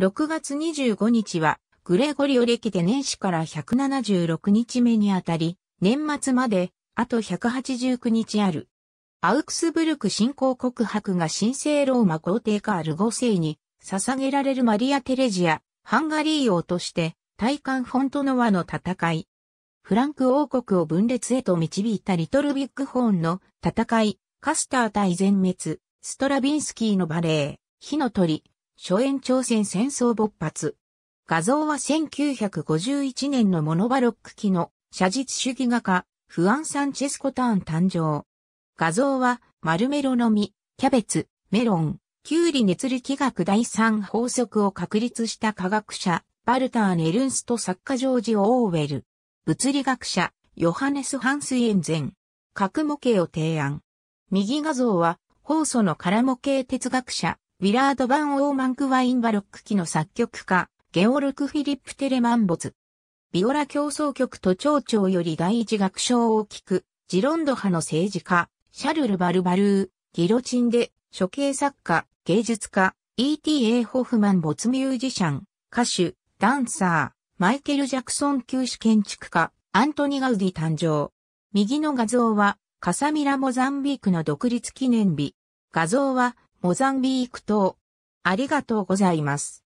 6月25日は、グレゴリオ歴で年始から176日目にあたり、年末まで、あと189日ある。アウクスブルク信仰告白が神聖ローマ皇帝カール5世に捧げられるマリア・テレジア、ハンガリー王として、大韓フォントノワの戦い。フランク王国を分裂へと導いたリトルビッグホーンの戦い、カスター対全滅、ストラビンスキーのバレー、火の鳥、初演朝鮮戦争勃発。画像は1951年のモノバロック期の写実主義画家、フアン・サンチェス・コターン誕生。画像は、マルメロの実、キャベツ、メロン、キュウリ熱力学第三法則を確立した科学者、バルター・ネルンスと作家ジョージ・オーウェル。物理学者、ヨハネス・ハンス・イエンゼン。核模型を提案。右画像は、放送の空模型哲学者、ウィラード・バン・オーマンク・ワインバロック期の作曲家、ゲオルク・フィリップ・テレマンボツ。ビオラ競争曲と町長より第一楽章を聞く、ジロンド派の政治家、シャルル・バルバルー、ギロチンで、処刑作家、芸術家、E.T.A. ホフマン没ミュージシャン、歌手、ダンサー、マイケル・ジャクソン旧市建築家、アントニ・ガウディ誕生。右の画像は、カサミラ・モザンビークの独立記念日。画像は、モザンビーク島。ありがとうございます。